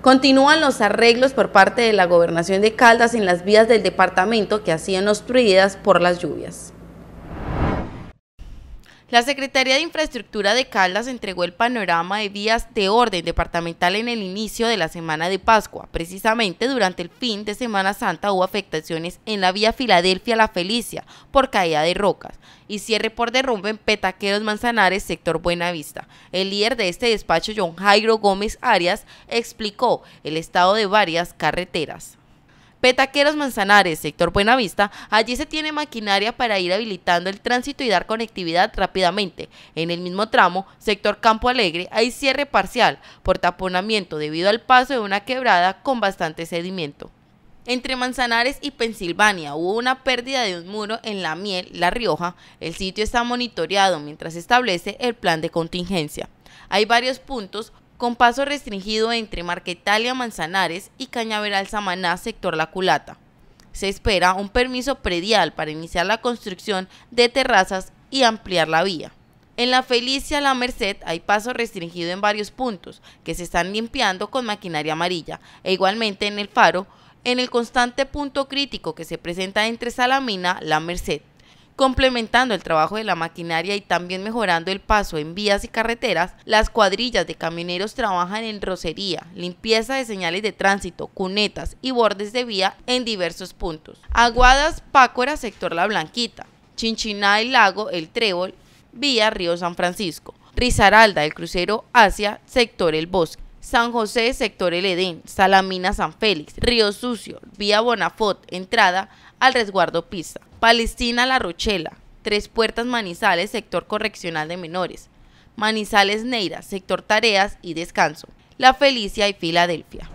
Continúan los arreglos por parte de la Gobernación de Caldas en las vías del departamento que hacían obstruidas por las lluvias. La Secretaría de Infraestructura de Caldas entregó el panorama de vías de orden departamental en el inicio de la semana de Pascua, precisamente durante el fin de Semana Santa hubo afectaciones en la vía Filadelfia-La Felicia por caída de rocas y cierre por derrumbe en Petaqueros Manzanares, sector Buenavista. El líder de este despacho, John Jairo Gómez Arias, explicó el estado de varias carreteras. Petaqueros Manzanares, sector Buenavista, allí se tiene maquinaria para ir habilitando el tránsito y dar conectividad rápidamente. En el mismo tramo, sector Campo Alegre, hay cierre parcial por taponamiento debido al paso de una quebrada con bastante sedimento. Entre Manzanares y Pensilvania hubo una pérdida de un muro en La Miel, La Rioja. El sitio está monitoreado mientras se establece el plan de contingencia. Hay varios puntos con paso restringido entre Italia, Manzanares y Cañaveral Samaná, sector La Culata. Se espera un permiso predial para iniciar la construcción de terrazas y ampliar la vía. En la Felicia La Merced hay paso restringido en varios puntos que se están limpiando con maquinaria amarilla e igualmente en el Faro, en el constante punto crítico que se presenta entre Salamina La Merced. Complementando el trabajo de la maquinaria y también mejorando el paso en vías y carreteras, las cuadrillas de camioneros trabajan en rocería, limpieza de señales de tránsito, cunetas y bordes de vía en diversos puntos. Aguadas, Pácora, sector La Blanquita, Chinchiná el Lago, El Trébol, vía Río San Francisco. Rizaralda, el crucero Asia, sector El Bosque. San José, sector El Edén, Salamina, San Félix, Río Sucio, Vía Bonafot, entrada al resguardo Pisa, Palestina, La Rochela, Tres Puertas, Manizales, sector correccional de menores, Manizales, Neira, sector tareas y descanso, La Felicia y Filadelfia.